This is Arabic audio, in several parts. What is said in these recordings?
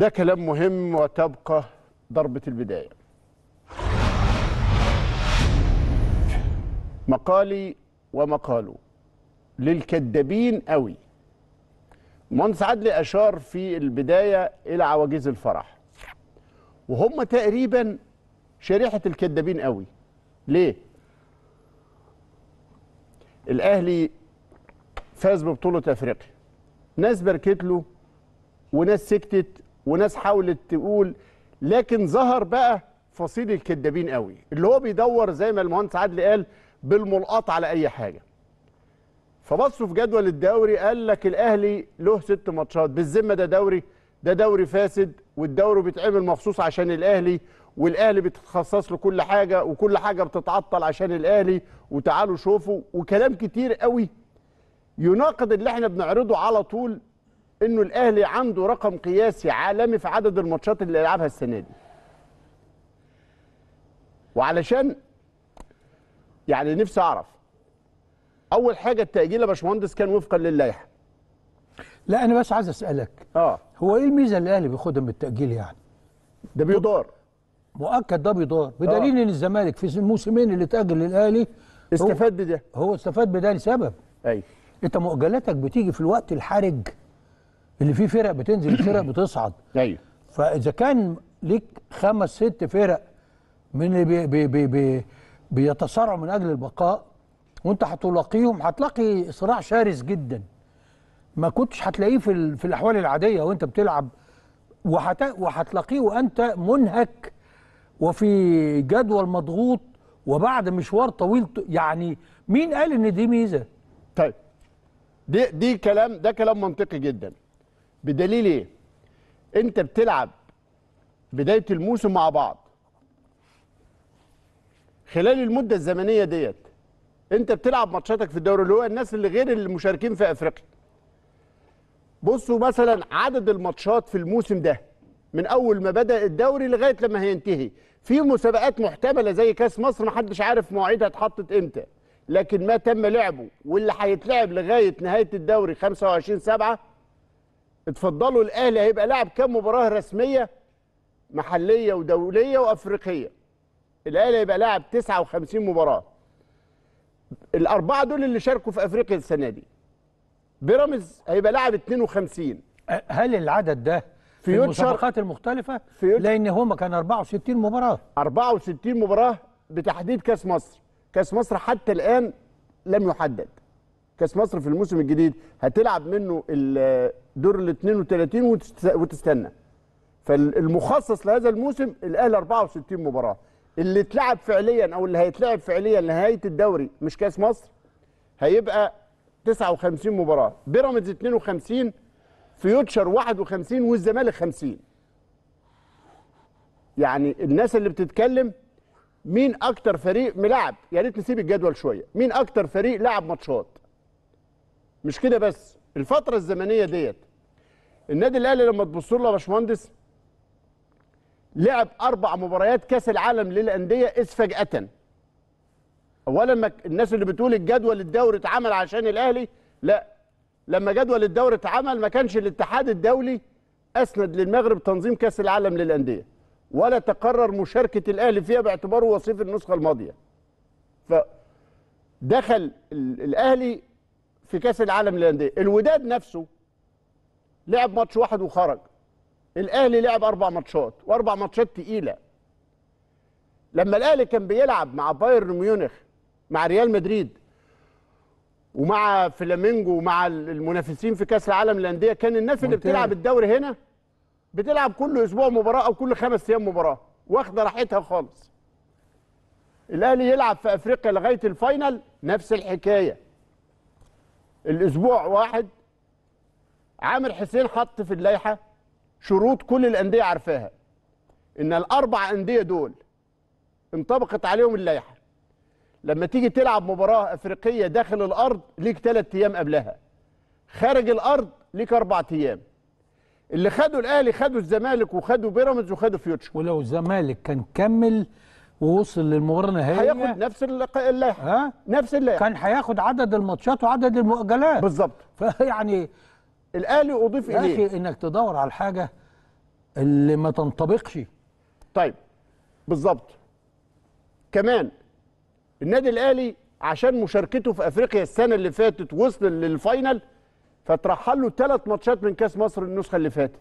ده كلام مهم وتبقى ضربة البداية مقالي ومقاله للكدابين قوي مهندس عدلي أشار في البداية إلى عواجيز الفرح وهم تقريبا شريحة الكدابين قوي ليه؟ الأهلي فاز ببطولة أفريقيا ناس باركت له وناس سكتت وناس حاولت تقول لكن ظهر بقى فصيل الكدابين قوي اللي هو بيدور زي ما المهندس عدلي قال بالملقط على اي حاجه فبصوا في جدول الدوري قال لك الاهلي له ست ماتشات بالذمه ده دوري ده دوري فاسد والدوري بيتعمل مخصوص عشان الاهلي والاهلي بتتخصص له كل حاجه وكل حاجه بتتعطل عشان الاهلي وتعالوا شوفوا وكلام كتير قوي يناقض اللي احنا بنعرضه على طول انه الاهلي عنده رقم قياسي عالمي في عدد الماتشات اللي يلعبها السنه دي وعلشان يعني نفسي اعرف اول حاجه التاجيل يا باشمهندس كان وفقا للائحه لا انا بس عايز اسالك اه هو ايه الميزه اللي الاهلي بياخدها من التاجيل يعني ده بيدار مؤكد ده بيدار آه. بدليل ان الزمالك في الموسمين اللي تاجل للاهلي استفاد بده هو استفاد بده لسبب ايوه انت مؤجلاتك بتيجي في الوقت الحرج اللي فيه فرق بتنزل فرق بتصعد ايوه فاذا كان ليك خمس ست فرق من اللي بي بي بي بي بيتصارعوا من اجل البقاء وانت هتلاقيهم هتلاقي صراع شرس جدا ما كنتش هتلاقيه في, في الاحوال العاديه وانت بتلعب وهتلاقيه وانت منهك وفي جدول مضغوط وبعد مشوار طويل يعني مين قال ان دي ميزه؟ طيب دي دي كلام ده كلام منطقي جدا بدليل ايه انت بتلعب بدايه الموسم مع بعض خلال المده الزمنيه ديت انت بتلعب ماتشاتك في الدوري اللي هو الناس اللي غير المشاركين في افريقيا بصوا مثلا عدد الماتشات في الموسم ده من اول ما بدا الدوري لغايه لما هينتهي في مسابقات محتمله زي كاس مصر محدش عارف مواعيدها اتحطت امتى لكن ما تم لعبه واللي هيتلعب لغايه نهايه الدوري 25 7 اتفضلوا الاهلي هيبقى لاعب كام مباراه رسميه محليه ودوليه وافريقيه الاهلي هيبقى لاعب 59 مباراه الاربعه دول اللي شاركوا في افريقيا السنه دي بيراميدز هيبقى لاعب 52 هل العدد ده في, في المسابقات المختلفه في لان هما كان 64 مباراه 64 مباراه بتحديد كاس مصر كاس مصر حتى الان لم يحدد كاس مصر في الموسم الجديد هتلعب منه الدور ال 32 وتستنى فالمخصص لهذا الموسم الاهلي 64 مباراه اللي اتلعب فعليا او اللي هيتلعب فعليا نهايه الدوري مش كاس مصر هيبقى 59 مباراه بيراميدز 52 فيوتشر 51 والزمالك 50 يعني الناس اللي بتتكلم مين اكتر فريق ملعب يا ريت نسيب الجدول شويه مين اكتر فريق لعب ماتشات مش كده بس الفتره الزمنيه ديت النادي الاهلي لما تبص له يا باشمهندس لعب اربع مباريات كاس العالم للانديه اذ فجاه اولا الناس اللي بتقول الجدول الدوري اتعمل عشان الاهلي لا لما جدول الدوري اتعمل ما كانش الاتحاد الدولي اسند للمغرب تنظيم كاس العالم للانديه ولا تقرر مشاركه الاهلي فيها باعتباره وصيف النسخه الماضيه فدخل الاهلي في كاس العالم للانديه الوداد نفسه لعب ماتش واحد وخرج الاهلي لعب اربع ماتشات واربع ماتشات تقيله لما الاهلي كان بيلعب مع بايرن ميونخ مع ريال مدريد ومع فلامينجو ومع المنافسين في كاس العالم للانديه كان الناس اللي بتلعب الدوري هنا بتلعب كل اسبوع مباراه او كل خمس ايام مباراه واخده راحتها خالص الاهلي يلعب في افريقيا لغايه الفاينل نفس الحكايه الاسبوع واحد عامر حسين حط في اللائحه شروط كل الانديه عارفاها ان الاربع انديه دول انطبقت عليهم اللائحه لما تيجي تلعب مباراه افريقيه داخل الارض ليك ثلاث ايام قبلها خارج الارض ليك اربع ايام اللي خدوا الاهلي خدوا الزمالك وخدوا بيراميدز وخدوا فيوتشر ولو الزمالك كان كمل ووصل للمباراه النهائيه هياخد نفس اللائحه ها نفس اللائحه كان هياخد عدد الماتشات وعدد المؤجلات بالظبط فيعني الاهلي اضيف اليه اخي انك تدور على الحاجه اللي ما تنطبقش طيب بالظبط كمان النادي الاهلي عشان مشاركته في افريقيا السنه اللي فاتت وصل للفاينل فترحل له ثلاث ماتشات من كاس مصر النسخه اللي فاتت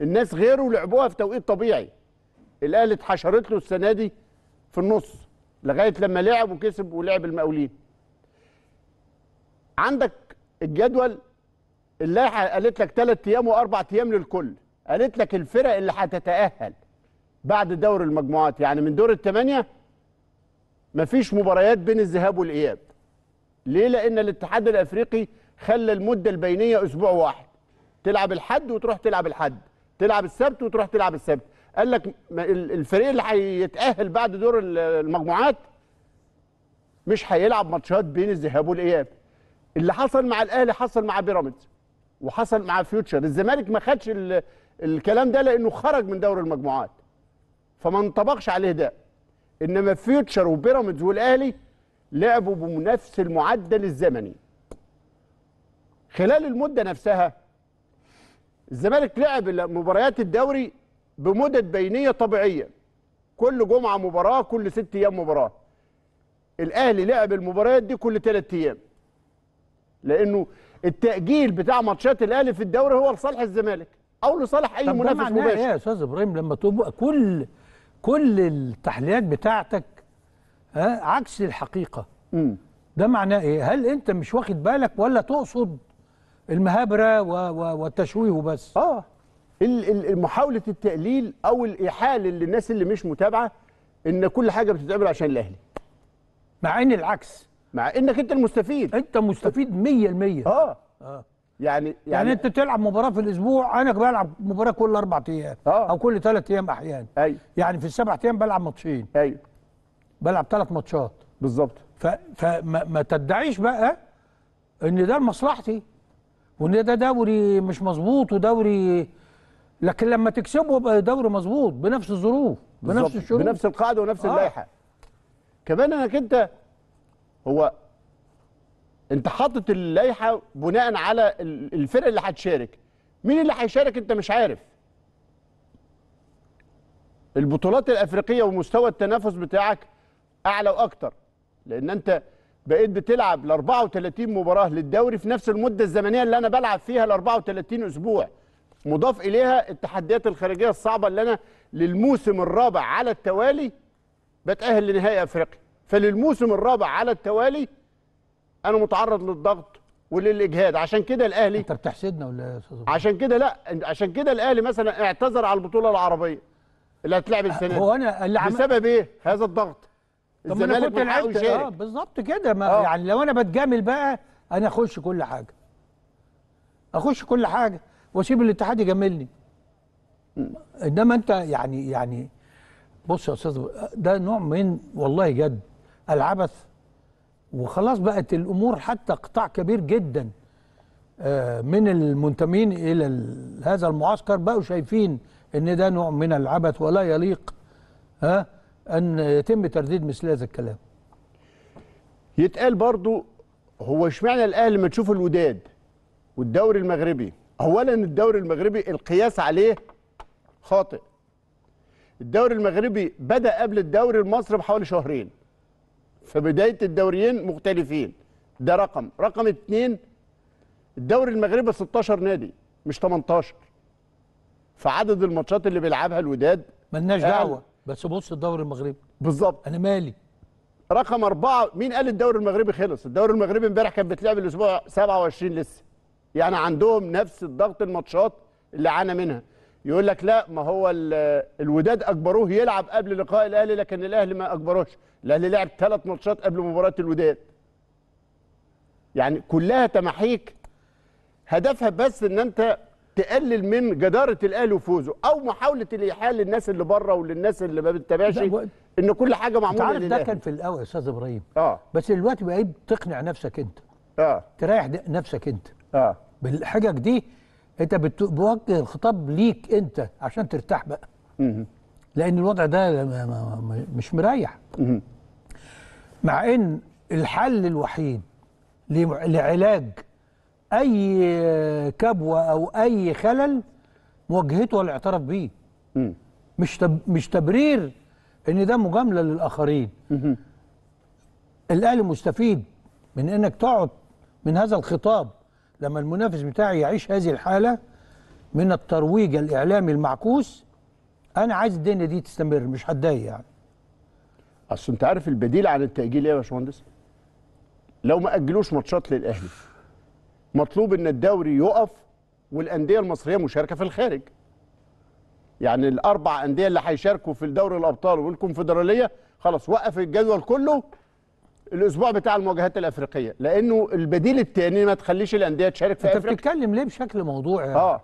الناس غيره لعبوها في توقيت طبيعي الاهلي اتحشرت له السنه دي في النص لغايه لما لعب وكسب ولعب المقاولين عندك الجدول اللائحه قالت لك ثلاث ايام واربع ايام للكل قالت لك الفرق اللي هتتاهل بعد دور المجموعات يعني من دور الثمانيه مفيش مباريات بين الذهاب والاياب ليه لان الاتحاد الافريقي خلى المده البينيه اسبوع واحد تلعب الحد وتروح تلعب الحد تلعب السبت وتروح تلعب السبت قال لك الفريق اللي هيتاهل بعد دور المجموعات مش هيلعب ماتشات بين الذهاب والاياب اللي حصل مع الاهلي حصل مع بيراميدز وحصل مع فيوتشر الزمالك ما خدش الكلام ده لانه خرج من دور المجموعات فما انطبقش عليه ده انما فيوتشر وبيراميدز والاهلي لعبوا بنفس المعدل الزمني خلال المده نفسها الزمالك لعب مباريات الدوري بمدد بينيه طبيعيه كل جمعه مباراه كل ست ايام مباراه الاهلي لعب المباريات دي كل ثلاث ايام لانه التاجيل بتاع ماتشات الاهلي في الدوري هو لصالح الزمالك او لصالح اي منافس مباشر يا استاذ ابراهيم لما تبقى كل كل التحليلات بتاعتك ها عكس الحقيقه م. ده معناه ايه هل انت مش واخد بالك ولا تقصد المهابره والتشويه وبس؟ اه محاوله التقليل او الاحاله للناس اللي مش متابعه ان كل حاجه بتتعمل عشان الاهلي مع ان العكس مع انك انت المستفيد انت مستفيد 100% اه اه يعني يعني, يعني انت تلعب مباراه في الاسبوع انا بلعب مباراه كل اربع ايام آه. او كل ثلاث ايام احيانا ايوه يعني في السبع ايام بلعب ماتشين ايوه بلعب ثلاث ماتشات بالظبط ف... فما ما تدعيش بقى ان ده لمصلحتي وان ده دوري مش مظبوط ودوري لكن لما تكسبه يبقى دوري مظبوط بنفس الظروف بنفس الشروط بنفس القاعده ونفس آه. اللائحه كمان انك انت هو انت حاطط اللائحه بناء على الفرق اللي هتشارك مين اللي هيشارك انت مش عارف البطولات الافريقيه ومستوى التنافس بتاعك اعلى واكتر لان انت بقيت بتلعب ل 34 مباراه للدوري في نفس المده الزمنيه اللي انا بلعب فيها ل 34 اسبوع مضاف اليها التحديات الخارجيه الصعبه اللي انا للموسم الرابع على التوالي بتاهل لنهائي افريقيا فللموسم الرابع على التوالي انا متعرض للضغط وللاجهاد عشان كده الاهلي انت بتحسدنا ولا يا استاذ عشان كده لا عشان كده الاهلي مثلا اعتذر على البطوله العربيه اللي هتلعب أه، السنه دي هو انا اللي عم... بسبب ايه هذا الضغط الزمالك انا كنت يشارك اه بالظبط كده ما آه. يعني لو انا بتجامل بقى انا اخش كل حاجه اخش كل حاجه واسيب الاتحاد يجاملني انما انت يعني يعني بص يا استاذ ده نوع من والله جد العبث وخلاص بقت الامور حتى قطاع كبير جدا آه، من المنتمين الى هذا المعسكر بقوا شايفين ان ده نوع من العبث ولا يليق ها ان يتم ترديد مثل هذا الكلام يتقال برضو هو اشمعنى الاهلي لما تشوف الوداد والدوري المغربي اولا الدوري المغربي القياس عليه خاطئ الدوري المغربي بدا قبل الدوري المصري بحوالي شهرين فبدايه الدوريين مختلفين ده رقم رقم اتنين الدوري المغربي 16 نادي مش 18 فعدد الماتشات اللي بيلعبها الوداد ملناش دعوه بس بص الدوري المغربي بالظبط انا مالي رقم أربعة مين قال الدوري المغربي خلص الدوري المغربي امبارح كان بتلعب الاسبوع 27 لسه يعني عندهم نفس الضغط الماتشات اللي عانى منها يقول لك لا ما هو الوداد اجبروه يلعب قبل لقاء الاهلي لكن الاهلي ما اجبروهش الاهلي لعب ثلاث ماتشات قبل مباراه الوداد يعني كلها تماحيك هدفها بس ان انت تقلل من جداره الاهلي وفوزه او محاوله الايحاء للناس اللي بره وللناس اللي ما بتتابعش ان كل حاجه معموله عارف ده كان في الاول يا استاذ ابراهيم اه بس دلوقتي بقيت تقنع نفسك انت اه تريح نفسك انت اه بالحجج دي انت بتوجه الخطاب ليك انت عشان ترتاح بقى مم. لان الوضع ده مش مريح مم. مع ان الحل الوحيد لعلاج اي كبوه او اي خلل مواجهته والاعتراف بيه مش مش تبرير ان ده مجامله للاخرين الاهلي مستفيد من انك تقعد من هذا الخطاب لما المنافس بتاعي يعيش هذه الحالة من الترويج الإعلامي المعكوس أنا عايز الدنيا دي تستمر مش هتضايق يعني أصل أنت عارف البديل عن التأجيل إيه يا باشمهندس؟ لو ما أجلوش ماتشات للأهلي مطلوب إن الدوري يقف والأندية المصرية مشاركة في الخارج يعني الأربع أندية اللي هيشاركوا في دوري الأبطال والكونفدرالية خلاص وقف الجدول كله الاسبوع بتاع المواجهات الافريقيه لانه البديل الثاني ما تخليش الانديه تشارك في انت افريقيا انت بتتكلم ليه بشكل موضوعي يعني؟ اه